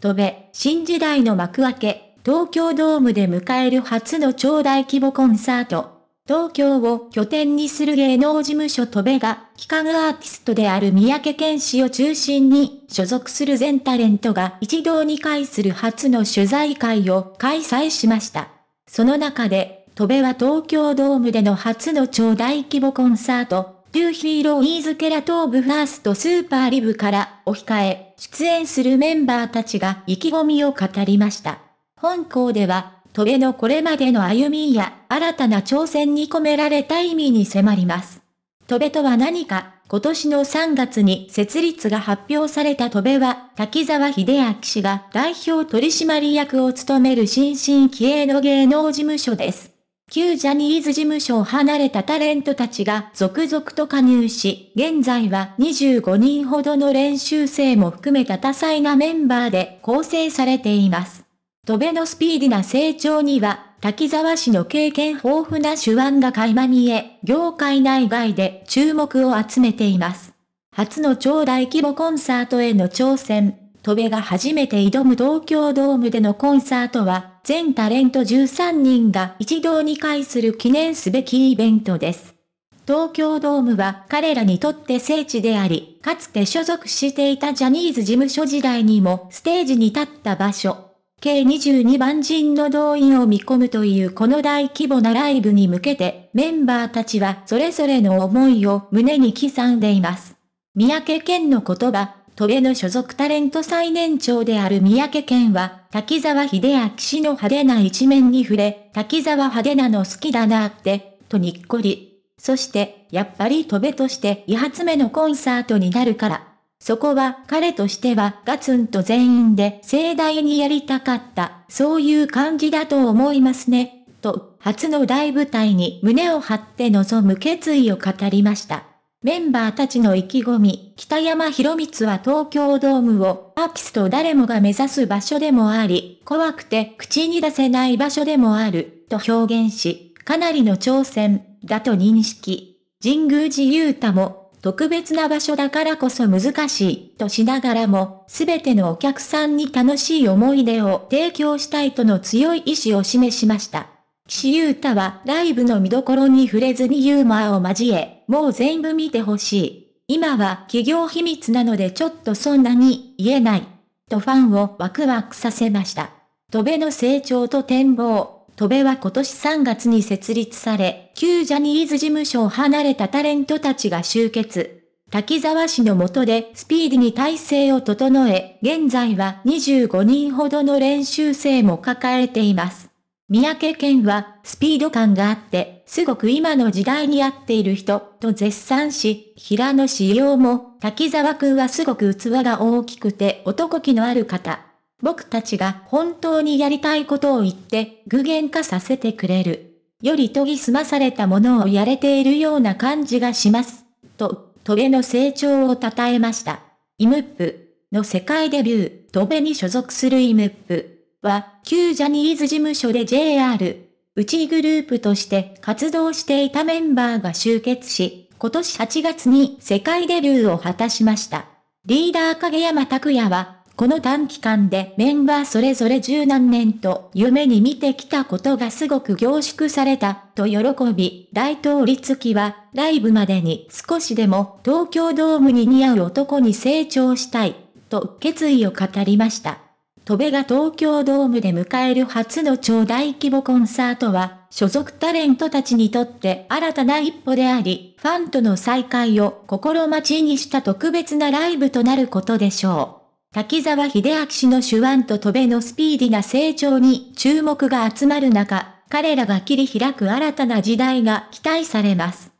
戸べ、新時代の幕開け、東京ドームで迎える初の超大規模コンサート。東京を拠点にする芸能事務所戸部が、企画アーティストである三宅健氏を中心に、所属する全タレントが一堂に会する初の取材会を開催しました。その中で、戸部は東京ドームでの初の超大規模コンサート、デューヒーローイーズケラトーブファーストスーパーリブからお控え、出演するメンバーたちが意気込みを語りました。本校では、トベのこれまでの歩みや新たな挑戦に込められた意味に迫ります。トベとは何か、今年の3月に設立が発表されたトベは、滝沢秀明氏が代表取締役を務める新進気鋭の芸能事務所です。旧ジャニーズ事務所を離れたタレントたちが続々と加入し、現在は25人ほどの練習生も含めた多彩なメンバーで構成されています。飛べのスピーディな成長には、滝沢氏の経験豊富な手腕が垣間見え、業界内外で注目を集めています。初の超大規模コンサートへの挑戦、飛べが初めて挑む東京ドームでのコンサートは、全タレント13人が一堂に会する記念すべきイベントです。東京ドームは彼らにとって聖地であり、かつて所属していたジャニーズ事務所時代にもステージに立った場所。計22万人の動員を見込むというこの大規模なライブに向けて、メンバーたちはそれぞれの思いを胸に刻んでいます。三宅健の言葉、トゲの所属タレント最年長である三宅健は、滝沢秀明氏の派手な一面に触れ、滝沢派手なの好きだなって、とにっこり。そして、やっぱり戸辺として2発目のコンサートになるから。そこは彼としてはガツンと全員で盛大にやりたかった、そういう感じだと思いますね、と、初の大舞台に胸を張って臨む決意を語りました。メンバーたちの意気込み、北山博光は東京ドームをアーティスト誰もが目指す場所でもあり、怖くて口に出せない場所でもある、と表現し、かなりの挑戦、だと認識。神宮寺勇太も、特別な場所だからこそ難しい、としながらも、すべてのお客さんに楽しい思い出を提供したいとの強い意志を示しました。岸優太はライブの見どころに触れずにユーモアを交え、もう全部見てほしい。今は企業秘密なのでちょっとそんなに言えない。とファンをワクワクさせました。戸部の成長と展望。戸部は今年3月に設立され、旧ジャニーズ事務所を離れたタレントたちが集結。滝沢氏の下でスピーディに体制を整え、現在は25人ほどの練習生も抱えています。三宅健は、スピード感があって、すごく今の時代に合っている人、と絶賛し、平野志陽も、滝沢くんはすごく器が大きくて男気のある方。僕たちが本当にやりたいことを言って、具現化させてくれる。より研ぎ澄まされたものをやれているような感じがします。と、トベの成長を称えました。イムップの世界デビュー、トベに所属するイムップ。は、旧ジャニーズ事務所で JR、うちグループとして活動していたメンバーが集結し、今年8月に世界デビューを果たしました。リーダー影山拓也は、この短期間でメンバーそれぞれ十何年と夢に見てきたことがすごく凝縮されたと喜び、大統立期はライブまでに少しでも東京ドームに似合う男に成長したいと決意を語りました。戸部が東京ドームで迎える初の超大規模コンサートは、所属タレントたちにとって新たな一歩であり、ファンとの再会を心待ちにした特別なライブとなることでしょう。滝沢秀明氏の手腕と戸部のスピーディな成長に注目が集まる中、彼らが切り開く新たな時代が期待されます。